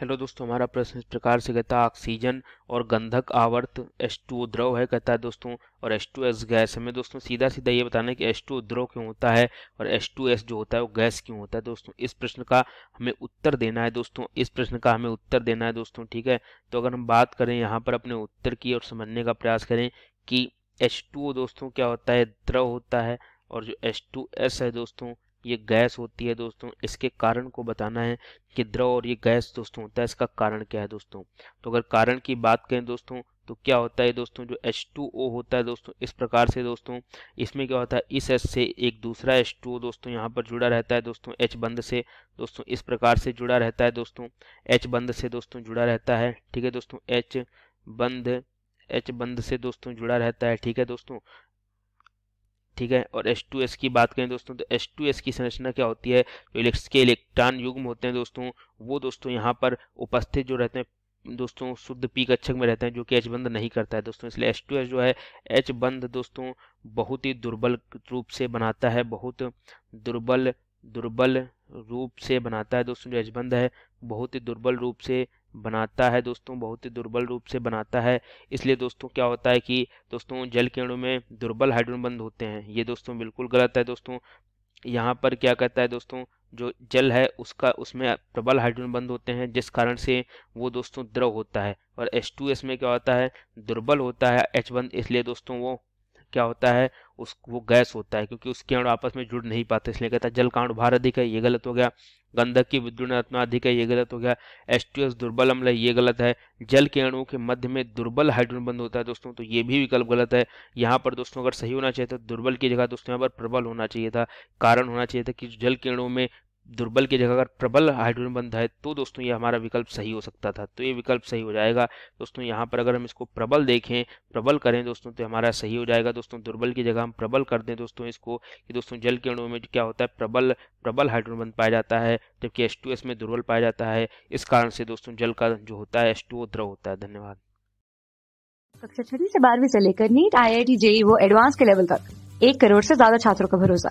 hello दोस्तों हमारा प्रश्न इस प्रकार से कहता है ऑक्सीजन और गंधक आवर्त टू द्रव है कहता है दोस्तों और एस गैस हमें दोस्तों सीधा सीधा ये बताना है कि टू द्रव क्यों होता है और एस जो होता है वो गैस क्यों होता है दोस्तों इस प्रश्न का हमें उत्तर देना है दोस्तों इस प्रश्न का हमें उत्तर देना है दोस्तों ठीक है तो अगर हम बात करें यहाँ पर अपने उत्तर की और समझने का प्रयास करें कि टू दोस्तों क्या होता है द्रव होता है और जो एस है दोस्तों ये गैस होती है दोस्तों इसके कारण को बताना है कि द्रव और ये गैस दोस्तों होता है इसका कारण क्या है दोस्तों तो अगर कारण की बात करें दोस्तों तो क्या होता है दोस्तों जो H2O होता है दोस्तों इस प्रकार से दोस्तों इसमें क्या होता है इस एच से एक दूसरा H2O दोस्तों यहाँ पर जुड़ा रहता है दोस्तों एच बंद से दोस्तों इस प्रकार से जुड़ा रहता है दोस्तों एच बंद से दोस्तों जुड़ा रहता है ठीक है दोस्तों एच बंद एच बंद से दोस्तों जुड़ा रहता है ठीक है दोस्तों ठीक है और H2S की बात करें दोस्तों तो H2S की संरचना क्या होती है जो इलेक्ट्स के इलेक्ट्रॉन युग्म होते हैं दोस्तों वो दोस्तों यहाँ पर उपस्थित जो रहते हैं दोस्तों शुद्ध पी कक्षक में रहते हैं जो कि एच बंद नहीं करता है दोस्तों इसलिए एस टू एस जो है एच बंद दोस्तों बहुत ही दुर्बल रूप से बनाता है बहुत दुर्बल दुर्बल रूप से बनाता है दोस्तों जो यजबंद है बहुत ही दुर्बल रूप से बनाता है दोस्तों बहुत ही दुर्बल रूप से बनाता है इसलिए दोस्तों क्या होता है कि दोस्तों जल किरणों में दुर्बल हाइड्रोजन बंद होते हैं ये दोस्तों बिल्कुल गलत है दोस्तों यहाँ पर क्या कहता है दोस्तों जो जल है उसका उसमें प्रबल हाइड्रोजन बंद होते हैं जिस कारण से वो दोस्तों द्रव होता है और H2S में क्या होता है दुर्बल होता है H बंद इसलिए दोस्तों वो क्या होता है उस वो गैस होता है क्योंकि उसके अणु आपस में जुड़ नहीं पाते इसलिए कहता है जल का भार अधिक है ये गलत हो गया गंधक की विद्युणात्मा अधिक है ये गलत हो गया एस दुर्बल अम्ल है ये गलत है जल के अणुओं के मध्य में दुर्बल हाइड्रोजन बंद होता है दोस्तों तो ये भी विकल्प गलत है यहाँ पर दोस्तों अगर सही होना चाहिए तो दुर्बल की जगह दोस्तों यहाँ पर प्रबल होना चाहिए था कारण होना चाहिए था कि जल के अणुओं में दुर्बल की जगह अगर प्रबल हाइड्रोजन बंध है तो दोस्तों ये हमारा विकल्प सही हो सकता था तो ये विकल्प सही हो जाएगा दोस्तों यहाँ पर अगर हम इसको प्रबल देखें प्रबल करें दोस्तों तो हमारा सही हो जाएगा दोस्तों दुर्बल की जगह हम प्रबल कर दें दोस्तों इसको कि दोस्तों जल के अणुओं में क्या होता है प्रबल प्रबल हाइड्रोजन बंध पाया जाता है जबकि एस में दुर्बल पाया जाता है इस कारण से दोस्तों जल का जो होता है एस द्रव होता है धन्यवाद कक्षा छठी से बारहवीं से लेकर नीट आई आई जेई वो एडवांस के लेवल तक एक करोड़ से ज्यादा छात्रों का भरोसा